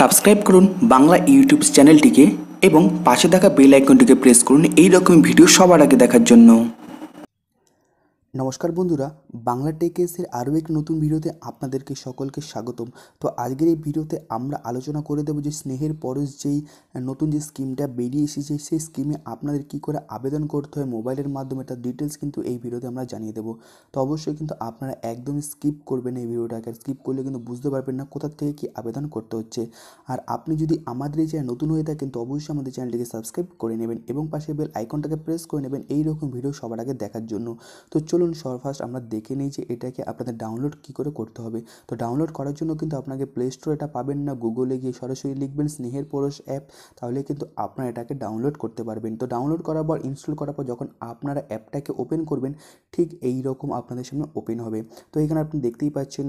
subscribe করুন Bangla YouTube চ্যানেলটিকে এবং পাশে থাকা বেল আইকনটিকে প্রেস করুন এই রকম ভিডিও সবার আগে দেখার জন্য নমস্কার বন্ধুরা বাংলা টেকেসের আরও এক নতুন ভিডিওতে আপনাদেরকে সকলকে স্বাগতম তো আজকের এই ভিডিওতে আমরা আলোচনা করে দেবো যে স্নেহের পরশ যেই নতুন যে স্কিমটা বেরিয়ে এসেছে সেই স্কিমে আপনাদের কি করে আবেদন করতে হয় মোবাইলের মাধ্যমে তার ডিটেলস কিন্তু এই ভিডিওতে আমরা জানিয়ে দেবো তো অবশ্যই কিন্তু আপনারা একদমই স্কিপ করবেন এই ভিডিওটাকে স্কিপ করলে কিন্তু বুঝতে পারবেন না কোথা থেকে কি আবেদন করতে হচ্ছে আর আপনি যদি আমাদের এই চ্যানেল নতুন হয়ে থাকেন তো অবশ্যই আমাদের চ্যানেলটিকে সাবস্ক্রাইব করে নেবেন এবং পাশে বেল আইকনটাকে প্রেস করে নেবেন এই রকম ভিডিও সবার আগে দেখার জন্য তো চলুন চলুন সর্বফার্স্ট আমরা দেখে নিই যে এটাকে আপনাদের ডাউনলোড কী করে করতে হবে তো ডাউনলোড করার জন্য কিন্তু আপনাকে প্লে স্টোর এটা পাবেন না গুগলে গিয়ে সরাসরি লিখবেন স্নেহের পরশ অ্যাপ তাহলে কিন্তু আপনারা এটাকে ডাউনলোড করতে পারবেন তো ডাউনলোড করার পর ইনস্টল করার পর যখন আপনারা অ্যাপটাকে ওপেন করবেন ঠিক এই রকম আপনাদের সামনে ওপেন হবে তো এখানে আপনি দেখতেই পাচ্ছেন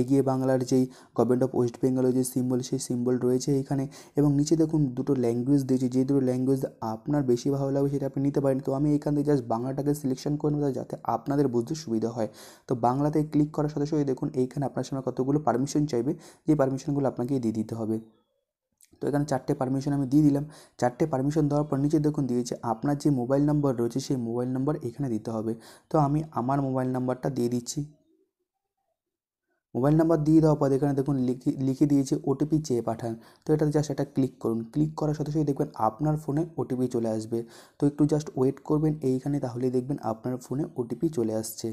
এগিয়ে বাংলার যেই গভর্নমেন্ট অফ ওয়েস্ট বেঙ্গলের যে সিম্বল সেই সিম্বল রয়েছে এখানে এবং নিচে দেখুন দুটো ল্যাঙ্গুয়েজ দিয়েছে যে দুটো ল্যাঙ্গুয়েজ আপনার বেশি ভালো লাগবে সেটা আপনি নিতে পারেন তো আমি এখান থেকে জাস্ট বাংলাটাকে সিলেকশন করে নেবো যাতে আপনাদের বুঝতে সুবিধা হয় তো বাংলাতে ক্লিক করার সাথে সাথে দেখুন এইখানে আপনার সামনে কতগুলো পারমিশন চাইবে যে পারমিশনগুলো আপনাকে দিয়ে দিতে হবে তো এখানে চারটে পারমিশন আমি দিয়ে দিলাম চারটে পারমিশন দেওয়ার পর নিচে দেখুন দিয়েছে আপনার যে মোবাইল নাম্বার রয়েছে সেই মোবাইল নাম্বার এখানে দিতে হবে তো আমি আমার মোবাইল নাম্বারটা দিয়ে দিচ্ছি মোবাইল নাম্বার দিয়ে দেওয়ার পর এখানে দেখুন লিখে লিখে দিয়েছে ওটিপি চেয়ে পাঠান তো এটা জাস্ট এটা ক্লিক করুন ক্লিক করার সাথে সাথে দেখবেন আপনার ফোনে ওটিপি চলে আসবে তো একটু জাস্ট ওয়েট করবেন এইখানে তাহলে দেখবেন আপনার ফোনে ওটিপি চলে আসছে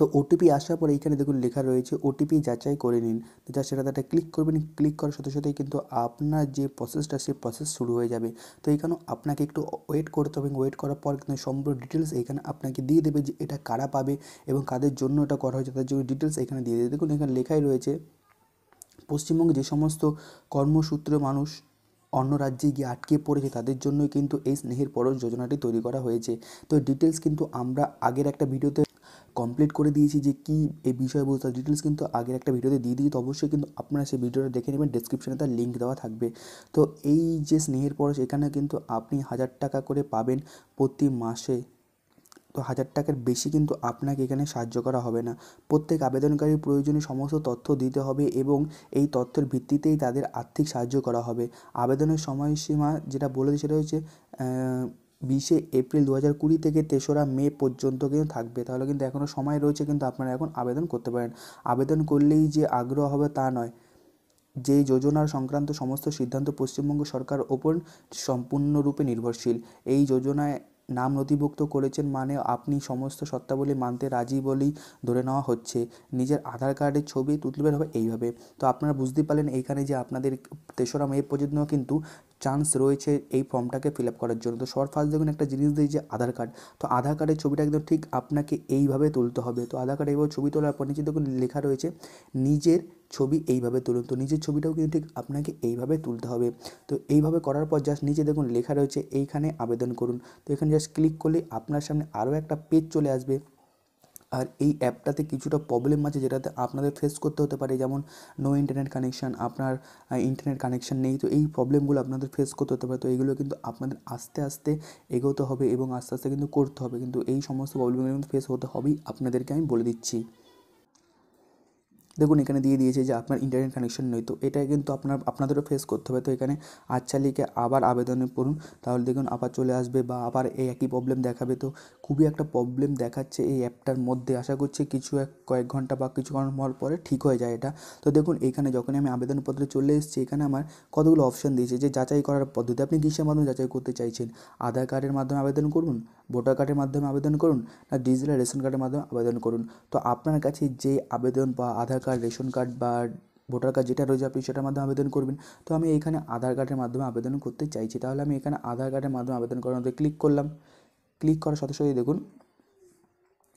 তো ওটিপি আসার পরে এইখানে দেখুন লেখা রয়েছে ওটিপি যাচাই করে নিন তো যা সেটাতে একটা ক্লিক করবেন ক্লিক করার সাথে সাথেই কিন্তু আপনার যে প্রসেসটা সেই প্রসেস শুরু হয়ে যাবে তো এইখানেও আপনাকে একটু ওয়েট করতে হবে ওয়েট করার পর কিন্তু সম্পূর্ণ ডিটেলস এখানে আপনাকে দিয়ে দেবে যে এটা কারা পাবে এবং কাদের জন্য এটা করা হয়েছে তার জন্য ডিটেলস এখানে দিয়ে দেবে দেখুন এখানে লেখাই রয়েছে পশ্চিমবঙ্গে যে সমস্ত কর্মসূত্রে মানুষ অন্য রাজ্যে গিয়ে আটকে পড়েছে তাদের জন্যই কিন্তু এই স্নেহের পরশ যোজনাটি তৈরি করা হয়েছে তো ডিটেলস কিন্তু আমরা আগের একটা ভিডিওতে কমপ্লিট করে দিয়েছি যে কী এই বিষয়বস্তু ডিটেলস কিন্তু আগের একটা ভিডিওতে দিয়ে দিয়েছি তো অবশ্যই কিন্তু আপনারা সেই ভিডিওটা দেখে নেবেন ডিসক্রিপশানে তার লিঙ্ক দেওয়া থাকবে তো এই যে স্নেহের পরশ এখানে কিন্তু আপনি হাজার টাকা করে পাবেন প্রতি মাসে তো হাজার টাকার বেশি কিন্তু আপনাকে এখানে সাহায্য করা হবে না প্রত্যেক আবেদনকারীর প্রয়োজনীয় সমস্ত তথ্য দিতে হবে এবং এই তথ্যের ভিত্তিতেই তাদের আর্থিক সাহায্য করা হবে আবেদনের সময়সীমা যেটা বলে সেটা হচ্ছে বিশে এপ্রিল দু হাজার কুড়ি থেকে তেসরা মে পর্যন্ত কিন্তু থাকবে তাহলে কিন্তু এখনও সময় রয়েছে কিন্তু আপনারা এখন আবেদন করতে পারেন আবেদন করলেই যে আগ্রহ হবে তা নয় যে যোজনার সংক্রান্ত সমস্ত সিদ্ধান্ত পশ্চিমবঙ্গ সরকার ওপর সম্পূর্ণরূপে নির্ভরশীল এই যোজনায় নাম নথিভুক্ত করেছেন মানে আপনি সমস্ত শর্তাবলী মানতে রাজি বলেই ধরে নেওয়া হচ্ছে নিজের আধার কার্ডের ছবি তুলবেন হবে এইভাবে তো আপনারা বুঝতে পারলেন এইখানে যে আপনাদের তেসরা মে পর্যন্ত কিন্তু চান্স রয়েছে এই ফর্মটাকে ফিল আপ করার জন্য তো সবার ফার্স্ট দেখুন একটা জিনিস দিই যে আধার কার্ড তো আধার কার্ডের ছবিটা একদম ঠিক আপনাকে এইভাবে তুলতে হবে তো আধার কার্ড এইভাবে ছবি তোলার পর নিচে দেখুন লেখা রয়েছে নিজের ছবি এইভাবে তুলুন তো নিজের ছবিটাও কিন্তু ঠিক আপনাকে এইভাবে তুলতে হবে তো এইভাবে করার পর জাস্ট নিচে দেখুন লেখা রয়েছে এইখানে আবেদন করুন তো এখানে জাস্ট ক্লিক করলে আপনার সামনে আরও একটা পেজ চলে আসবে আর এই অ্যাপটাতে কিছুটা প্রবলেম আছে যেটাতে আপনাদের ফেস করতে হতে পারে যেমন নো ইন্টারনেট কানেকশান আপনার ইন্টারনেট কানেকশান নেই তো এই প্রবলেমগুলো আপনাদের ফেস করতে হতে পারে তো এইগুলো কিন্তু আপনাদের আস্তে আস্তে এগোতে হবে এবং আস্তে আস্তে কিন্তু করতে হবে কিন্তু এই সমস্ত প্রবলেমগুলো কিন্তু ফেস হতে হবেই আপনাদেরকে আমি বলে দিচ্ছি দেখুন এখানে দিয়ে দিয়েছে যে আপনার ইন্টারনেট কানেকশন নেই তো এটা কিন্তু আপনার আপনাদেরও ফেস করতে হবে তো এখানে আচ্ছা লিখে আবার আবেদনে পড়ুন তাহলে দেখুন আবার চলে আসবে বা আবার এই একই প্রবলেম দেখাবে তো খুবই একটা প্রবলেম দেখাচ্ছে এই অ্যাপটার মধ্যে আশা করছি কিছু এক কয়েক ঘন্টা বা কিছুক্ষণ হওয়ার পরে ঠিক হয়ে যায় এটা তো দেখুন এখানে যখনই আমি আবেদনপত্রে চলে এসেছি এখানে আমার কতগুলো অপশন দিয়েছে যে যাচাই করার পদ্ধতি আপনি কিসের মাধ্যমে যাচাই করতে চাইছেন আধার কার্ডের মাধ্যমে আবেদন করুন ভোটার কার্ডের মাধ্যমে আবেদন করুন না ডিজিটাল রেশন কার্ডের মাধ্যমে আবেদন করুন তো আপনার কাছে যে আবেদন বা Aadhaar Aadhaar card ration card বা ভোটার কার্ড যেটা রয়েছে আপনি সেটার মাধ্যমে আবেদন করবেন তো আমি এখানে আধার কার্ডের মাধ্যমে আবেদন করতে চাইছি তাহলে আমি এখানে আধার কার্ডের মাধ্যমে আবেদন মধ্যে ক্লিক করলাম ক্লিক করার সাথে সাথে দেখুন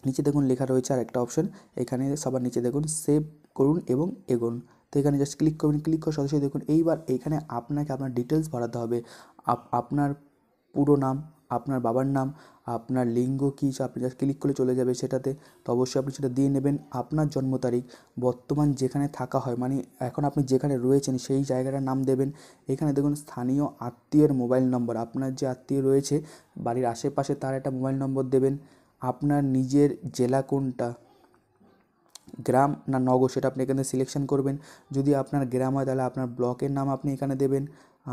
নিচে দেখুন লেখা রয়েছে আর একটা অপশন এখানে সবার নিচে দেখুন সেভ করুন এবং এগোন তো এখানে জাস্ট ক্লিক করবেন ক্লিক করার সাথে সাথে দেখুন এইবার এখানে আপনাকে আপনার ডিটেলস ভরাতে হবে আপনার পুরো নাম আপনার বাবার নাম আপনার লিঙ্গ কী আপনি জাস্ট ক্লিক করলে চলে যাবে সেটাতে তো অবশ্যই আপনি সেটা দিয়ে নেবেন আপনার জন্ম তারিখ বর্তমান যেখানে থাকা হয় মানে এখন আপনি যেখানে রয়েছেন সেই জায়গাটার নাম দেবেন এখানে দেখুন স্থানীয় আত্মীয়ের মোবাইল নম্বর আপনার যে আত্মীয় রয়েছে বাড়ির আশেপাশে তার একটা মোবাইল নম্বর দেবেন আপনার নিজের জেলা কোনটা গ্রাম না নগর সেটা আপনি এখানে সিলেকশন করবেন যদি আপনার গ্রাম হয় তাহলে আপনার ব্লকের নাম আপনি এখানে দেবেন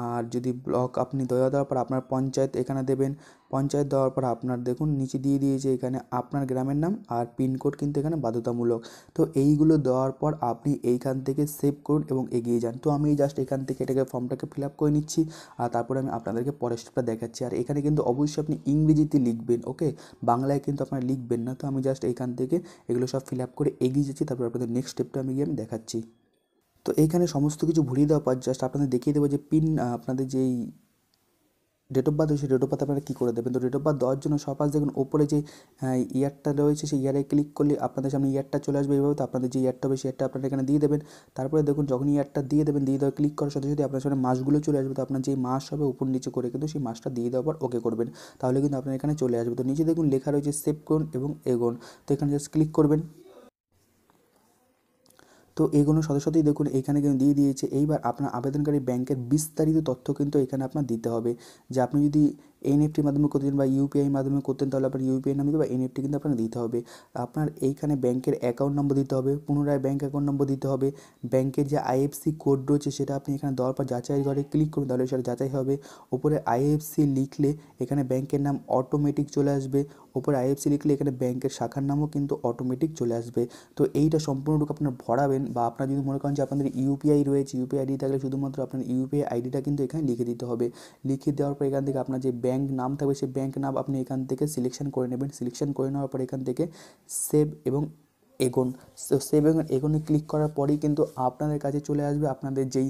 আর যদি ব্লক আপনি দেওয়া দেওয়ার পর আপনার পঞ্চায়েত এখানে দেবেন পঞ্চায়েত দেওয়ার পর আপনার দেখুন নিচে দিয়ে দিয়েছে এখানে আপনার গ্রামের নাম আর পিনকোড কিন্তু এখানে বাধ্যতামূলক তো এইগুলো দেওয়ার পর আপনি এইখান থেকে সেভ করুন এবং এগিয়ে যান তো আমি জাস্ট এখান থেকে এটাকে ফর্মটাকে ফিল আপ করে নিচ্ছি আর তারপরে আমি আপনাদেরকে পরের স্টেপটা দেখাচ্ছি আর এখানে কিন্তু অবশ্যই আপনি ইংরেজিতে লিখবেন ওকে বাংলায় কিন্তু আপনারা লিখবেন না তো আমি জাস্ট এখান থেকে এগুলো সব ফিল আপ করে এগিয়ে যাচ্ছি তারপর আপনাদের নেক্সট স্টেপটা আমি গিয়ে আমি দেখাচ্ছি তো এইখানে সমস্ত কিছু ভরিয়ে দেওয়ার পর জাস্ট আপনাদের দেখিয়ে দেবো যে পিন আপনাদের যেই ডেট অফ বার্থ হয়েছে ডেট অফ বার্থ আপনারা কী করে দেবেন তো ডেট অফ বার্থ দেওয়ার জন্য সব দেখুন ওপরে যে ইয়ারটা রয়েছে সেই ইয়ারে ক্লিক করলে আপনাদের সামনে ইয়ারটা চলে আসবে এইভাবে তো আপনাদের যে ইয়ারটা হবে সেই ইয়ারটা আপনারা এখানে দিয়ে দেবেন তারপরে দেখুন যখন ইয়ারটা দিয়ে দেবেন দিয়ে দেওয়া ক্লিক করার সাথে সাথে আপনার সামনে মাসগুলো চলে আসবে তো আপনার যেই মাস হবে উপর নিচে করে কিন্তু সেই মাসটা দিয়ে দেওয়ার পর ওকে করবেন তাহলে কিন্তু আপনার এখানে চলে আসবে তো নিচে দেখুন লেখা রয়েছে সেভ করুন এবং এগোন তো এখানে জাস্ট ক্লিক করবেন তো এগুলো সাথে সাথেই দেখুন এইখানে কিন্তু দিয়ে দিয়েছে এইবার আপনার আবেদনকারী ব্যাংকের বিস্তারিত তথ্য কিন্তু এখানে আপনার দিতে হবে যে আপনি যদি এনএফটির মাধ্যমে করতেন বা ইউপিআই মাধ্যমে করতেন তাহলে আপনার ইউপিআই নামে বা এনএফটি কিন্তু আপনাকে দিতে হবে আপনার এইখানে ব্যাংকের অ্যাকাউন্ট নম্বর দিতে হবে পুনরায় ব্যাংক অ্যাকাউন্ট নম্বর দিতে হবে ব্যাংকের যে আইএফসি কোড রয়েছে সেটা আপনি এখানে দেওয়ার পর যাচাই করে ক্লিক করুন তাহলে সেটা যাচাই হবে ওপরে আইএফসি লিখলে এখানে ব্যাংকের নাম অটোমেটিক চলে আসবে ওপরে আইএফসি লিখলে এখানে ব্যাংকের শাখার নামও কিন্তু অটোমেটিক চলে আসবে তো এইটা সম্পূর্ণরূপে আপনার ভরাবেন বা আপনার যদি মনে করেন যে আপনাদের ইউপিআই রয়েছে ইউপিআই আইডি থাকলে শুধুমাত্র আপনার ইউপিআই আইডিটা কিন্তু এখানে লিখে দিতে হবে লিখে দেওয়ার পর এখান থেকে আপনার যে ব্যাঙ্ক নাম থাকবে সেই ব্যাঙ্ক নাম আপনি এখান থেকে সিলেকশন করে নেবেন সিলেকশন করে নেওয়ার পর এখান থেকে সেভ এবং এগোন সেভ এবং এগোনে ক্লিক করার পরেই কিন্তু আপনাদের কাছে চলে আসবে আপনাদের যেই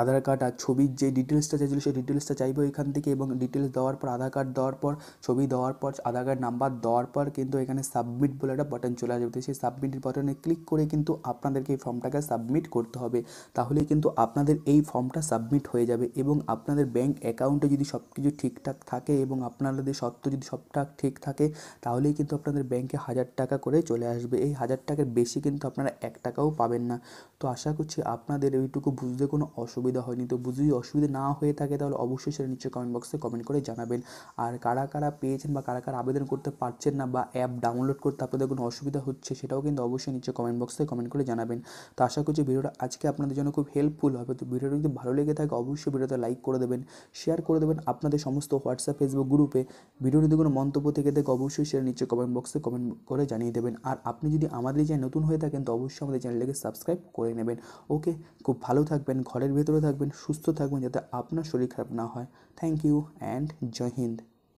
আধার কার্ড আর ছবির যে ডিটেলসটা চাইছিলো সেই ডিটেলসটা চাইবো এখান থেকে এবং ডিটেলস দেওয়ার পর আধার কার্ড দেওয়ার পর ছবি দেওয়ার পর আধার কার্ড নাম্বার দেওয়ার পর কিন্তু এখানে সাবমিট বলে একটা বাটন চলে আসবে সেই সাবমিট বাটনে ক্লিক করে কিন্তু আপনাদেরকে এই ফর্মটাকে সাবমিট করতে হবে তাহলে কিন্তু আপনাদের এই ফর্মটা সাবমিট হয়ে যাবে এবং আপনাদের ব্যাংক অ্যাকাউন্টে যদি সব কিছু ঠিকঠাক থাকে এবং আপনাদের সত্য যদি সবটা ঠিক থাকে তাহলেই কিন্তু আপনাদের ব্যাংকে হাজার টাকা করে চলে আসবে এই হাজার টাকার বেশি কিন্তু আপনারা এক টাকাও পাবেন না তো আশা করছি আপনাদের ওইটুকু বুঝতে কোনো অসুবিধা অসুবিধা হয়নি তো বুঝুই অসুবিধা না হয়ে থাকে তাহলে অবশ্যই সেটা নিচে কমেন্ট বক্সে কমেন্ট করে জানাবেন আর কারা কারা পেয়েছেন বা কারা কারা আবেদন করতে পারছেন না বা অ্যাপ ডাউনলোড করতে আপনাদের কোনো অসুবিধা হচ্ছে সেটাও কিন্তু অবশ্যই নিচে কমেন্ট বক্সে কমেন্ট করে জানাবেন তো আশা করছি ভিডিওটা আজকে আপনাদের জন্য খুব হেল্পফুল হবে তো ভিডিওটা যদি ভালো লেগে থাকে অবশ্যই ভিডিওতে লাইক করে দেবেন শেয়ার করে দেবেন আপনাদের সমস্ত হোয়াটসঅ্যাপ ফেসবুক গ্রুপে ভিডিও যদি কোনো মন্তব্য থেকে থাকে অবশ্যই সেটা নিচে কমেন্ট বক্সে কমেন্ট করে জানিয়ে দেবেন আর আপনি যদি আমাদের চ্যানেল নতুন হয়ে থাকেন তো অবশ্যই আমাদের চ্যানেলটাকে সাবস্ক্রাইব করে নেবেন ওকে খুব ভালো থাকবেন ঘরের ভেতর ভেতরে থাকবেন সুস্থ থাকবেন যাতে আপনার শরীর খারাপ না হয় thank you and Jai Hind